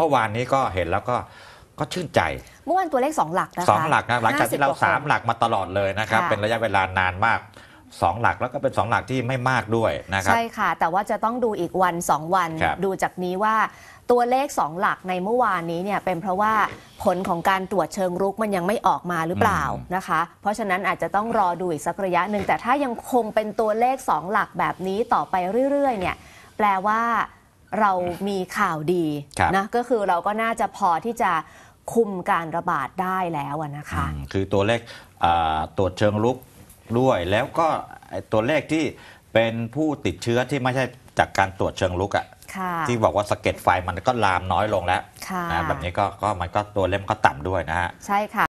เมื่อวานนี้ก็เห็นแล้วก็ก็ชื่นใจ เมื่อวานตัวเลข2หลักนะคะสองหลักนะหลังจากที่เราสามหลักมาตลอดเลยนะครับ เป็นระยะเวลานานมากสองหลัก แล้วก็เป็นสองหลักที่ไม่มากด้วยนะครับ ใช่ค่ะ แต่ว่าจะต้องดูอีกวัน 2 วันดูจากนี้ว่า ตัวเลข 2 หลักในเมื่อวานนี้เนี่ยเป็นเพราะว่าผลของการตรวจเชิงรุกมันยังไม่ออกมาหรือเปล่านะคะ เพราะฉะนั้นอาจจะต้องรอดูอีกสักระยะหนึ่งแต่ถ้ายังคงเป็นตัวเลข 2 หลักแบบนี้ต่อไปเรื่อย ๆ เนี่ยแปลว่าเรามีข่าวดีนะก็คือเราก็น่าจะพอที่จะคุมการระบาดได้แล้วนะคะคือตัวเลขตรวจเชิงลุกด้วยแล้วก็ตัวเลขที่เป็นผู้ติดเชื้อที่ไม่ใช่จากการตรวจเชิงลุกอะที่บอกว่าสะเก็ดไฟมันก็ลามน้อยลงแล้วแบบนี้ก็มันก็ตัวเล่มก็ต่ำด้วยนะฮะใช่ค่ะ